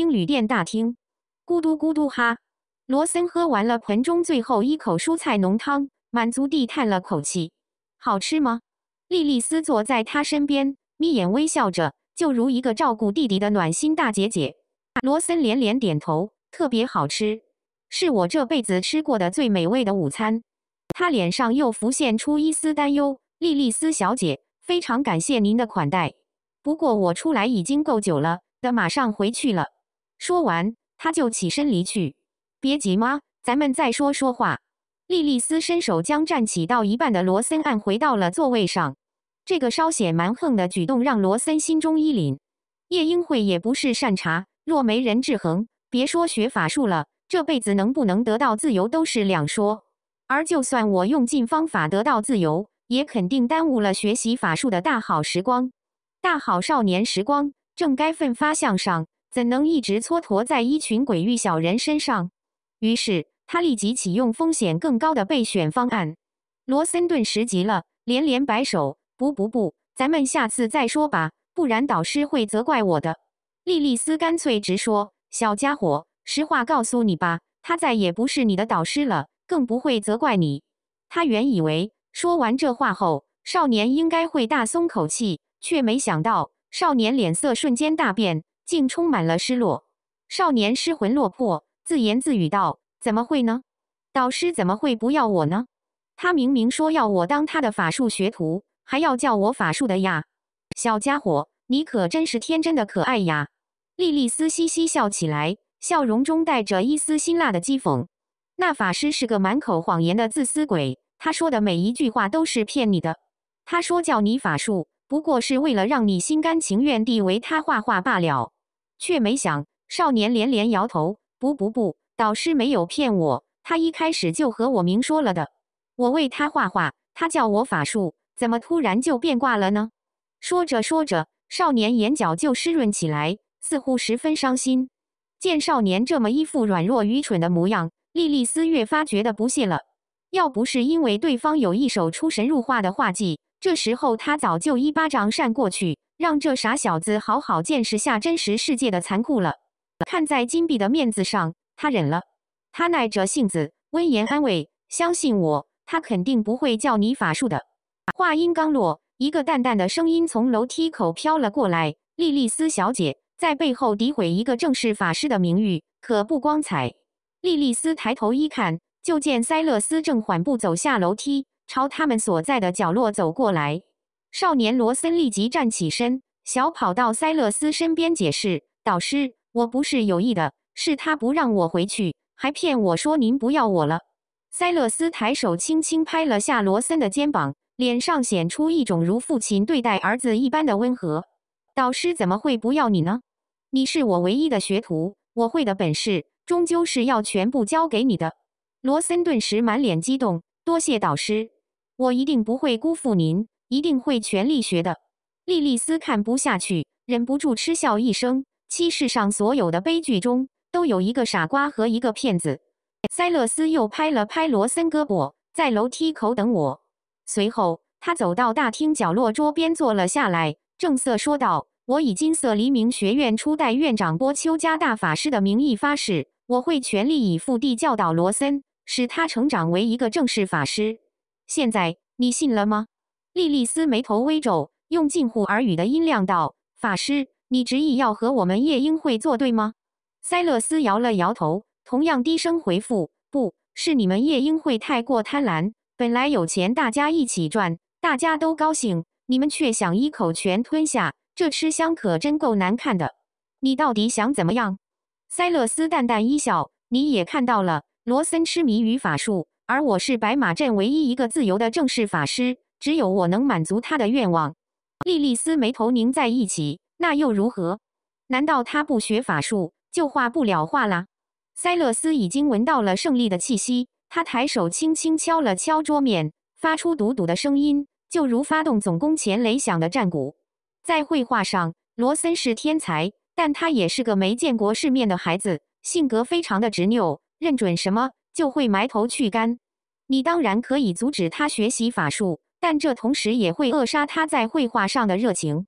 英旅店大厅，咕嘟咕嘟哈。罗森喝完了盆中最后一口蔬菜浓汤，满足地叹了口气：“好吃吗？”莉莉丝坐在他身边，眯眼微笑着，就如一个照顾弟弟的暖心大姐姐。罗森连连点头：“特别好吃，是我这辈子吃过的最美味的午餐。”他脸上又浮现出一丝担忧。莉莉丝小姐，非常感谢您的款待，不过我出来已经够久了，得马上回去了。说完，他就起身离去。别急，妈，咱们再说说话。莉莉丝伸手将站起到一半的罗森按回到了座位上。这个稍显蛮横的举动让罗森心中一凛。夜莺会也不是善茬，若没人制衡，别说学法术了，这辈子能不能得到自由都是两说。而就算我用尽方法得到自由，也肯定耽误了学习法术的大好时光，大好少年时光，正该奋发向上。怎能一直蹉跎在一群鬼域小人身上？于是他立即启用风险更高的备选方案。罗森顿时急了，连连摆手：“不不不，咱们下次再说吧，不然导师会责怪我的。”莉莉丝干脆直说：“小家伙，实话告诉你吧，他再也不是你的导师了，更不会责怪你。”他原以为说完这话后，少年应该会大松口气，却没想到少年脸色瞬间大变。竟充满了失落，少年失魂落魄，自言自语道：“怎么会呢？导师怎么会不要我呢？他明明说要我当他的法术学徒，还要教我法术的呀！”小家伙，你可真是天真的可爱呀！莉莉丝嘻嘻笑起来，笑容中带着一丝辛辣的讥讽。那法师是个满口谎言的自私鬼，他说的每一句话都是骗你的。他说教你法术，不过是为了让你心甘情愿地为他画画罢了。却没想，少年连连摇头：“不不不，导师没有骗我，他一开始就和我明说了的。我为他画画，他教我法术，怎么突然就变卦了呢？”说着说着，少年眼角就湿润起来，似乎十分伤心。见少年这么一副软弱愚蠢的模样，莉莉丝越发觉得不屑了。要不是因为对方有一手出神入化的画技，这时候，他早就一巴掌扇过去，让这傻小子好好见识下真实世界的残酷了。看在金币的面子上，他忍了，他耐着性子，温言安慰：“相信我，他肯定不会叫你法术的。”话音刚落，一个淡淡的声音从楼梯口飘了过来：“莉莉丝小姐，在背后诋毁一个正式法师的名誉，可不光彩。”莉莉丝抬头一看，就见塞勒斯正缓步走下楼梯。朝他们所在的角落走过来，少年罗森立即站起身，小跑到塞勒斯身边解释：“导师，我不是有意的，是他不让我回去，还骗我说您不要我了。”塞勒斯抬手轻轻拍了下罗森的肩膀，脸上显出一种如父亲对待儿子一般的温和：“导师怎么会不要你呢？你是我唯一的学徒，我会的本事终究是要全部交给你的。”罗森顿时满脸激动：“多谢导师！”我一定不会辜负您，一定会全力学的。莉莉丝看不下去，忍不住嗤笑一声：“七世上所有的悲剧中，都有一个傻瓜和一个骗子。”塞勒斯又拍了拍罗森胳膊，在楼梯口等我。随后，他走到大厅角落桌边坐了下来，正色说道：“我以金色黎明学院初代院长波丘加大法师的名义发誓，我会全力以赴地教导罗森，使他成长为一个正式法师。”现在你信了吗？莉莉丝眉头微皱，用近乎耳语的音量道：“法师，你执意要和我们夜莺会作对吗？”塞勒斯摇了摇头，同样低声回复：“不是你们夜莺会太过贪婪，本来有钱大家一起赚，大家都高兴，你们却想一口全吞下，这吃相可真够难看的。”你到底想怎么样？塞勒斯淡淡一笑：“你也看到了，罗森痴迷于法术。”而我是白马镇唯一一个自由的正式法师，只有我能满足他的愿望。莉莉丝眉头拧在一起，那又如何？难道他不学法术就画不了画啦？塞勒斯已经闻到了胜利的气息，他抬手轻轻敲了敲桌面，发出笃笃的声音，就如发动总攻前雷响的战鼓。在绘画上，罗森是天才，但他也是个没见过世面的孩子，性格非常的执拗，认准什么。就会埋头去干。你当然可以阻止他学习法术，但这同时也会扼杀他在绘画上的热情。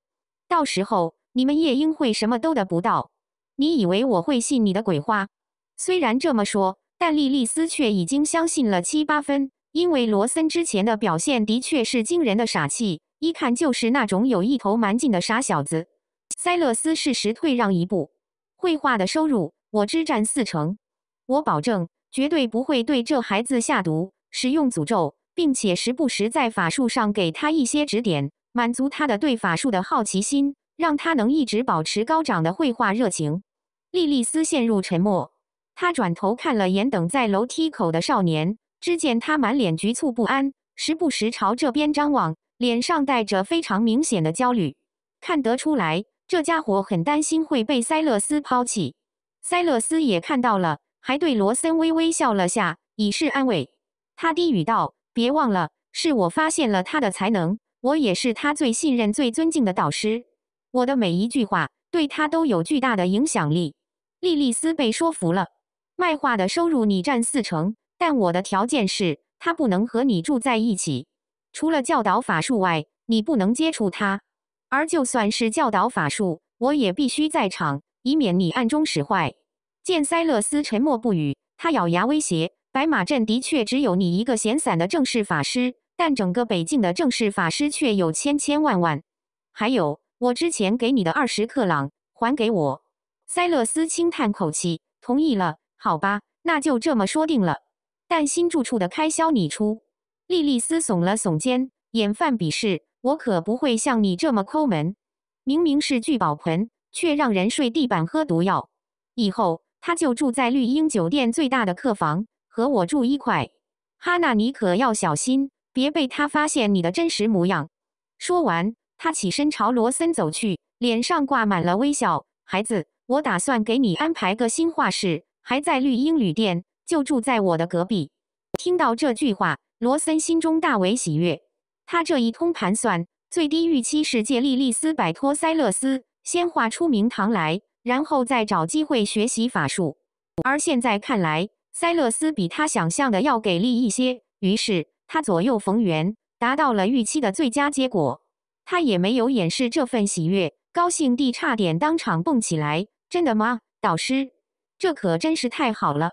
到时候你们夜莺会什么都得不到。你以为我会信你的鬼话？虽然这么说，但莉莉丝却已经相信了七八分，因为罗森之前的表现的确是惊人的傻气，一看就是那种有一头蛮劲的傻小子。塞勒斯适时退让一步，绘画的收入我只占四成，我保证。绝对不会对这孩子下毒，使用诅咒，并且时不时在法术上给他一些指点，满足他的对法术的好奇心，让他能一直保持高涨的绘画热情。莉莉丝陷入沉默，她转头看了眼等在楼梯口的少年，只见他满脸局促不安，时不时朝这边张望，脸上带着非常明显的焦虑，看得出来这家伙很担心会被塞勒斯抛弃。塞勒斯也看到了。还对罗森微微笑了下，以示安慰。他低语道：“别忘了，是我发现了他的才能，我也是他最信任、最尊敬的导师。我的每一句话对他都有巨大的影响力。”莉莉丝被说服了。卖画的收入你占四成，但我的条件是，他不能和你住在一起。除了教导法术外，你不能接触他。而就算是教导法术，我也必须在场，以免你暗中使坏。见塞勒斯沉默不语，他咬牙威胁：“白马镇的确只有你一个闲散的正式法师，但整个北境的正式法师却有千千万万。还有，我之前给你的二十克朗，还给我。”塞勒斯轻叹口气，同意了。好吧，那就这么说定了。但新住处的开销你出。莉莉丝耸了耸肩，眼泛鄙视：“我可不会像你这么抠门。明明是聚宝盆，却让人睡地板、喝毒药。以后。”他就住在绿鹰酒店最大的客房，和我住一块。哈娜，你可要小心，别被他发现你的真实模样。说完，他起身朝罗森走去，脸上挂满了微笑。孩子，我打算给你安排个新画室，还在绿鹰旅店，就住在我的隔壁。听到这句话，罗森心中大为喜悦。他这一通盘算，最低预期是借莉莉丝摆脱塞勒斯，先画出名堂来。然后再找机会学习法术，而现在看来，塞勒斯比他想象的要给力一些。于是他左右逢源，达到了预期的最佳结果。他也没有掩饰这份喜悦，高兴地差点当场蹦起来。真的吗，导师？这可真是太好了！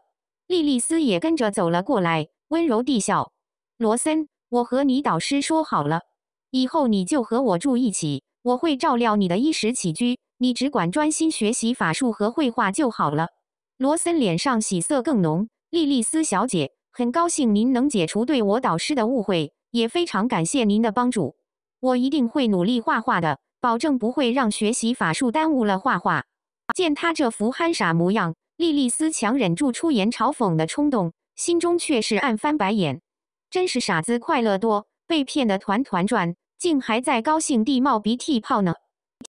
莉莉丝也跟着走了过来，温柔地笑。罗森，我和你导师说好了，以后你就和我住一起，我会照料你的衣食起居。你只管专心学习法术和绘画就好了。罗森脸上喜色更浓。莉莉丝小姐，很高兴您能解除对我导师的误会，也非常感谢您的帮助。我一定会努力画画的，保证不会让学习法术耽误了画画。见他这副憨傻模样，莉莉丝强忍住出言嘲讽的冲动，心中却是暗翻白眼。真是傻子快乐多，被骗得团团转，竟还在高兴地冒鼻涕泡呢。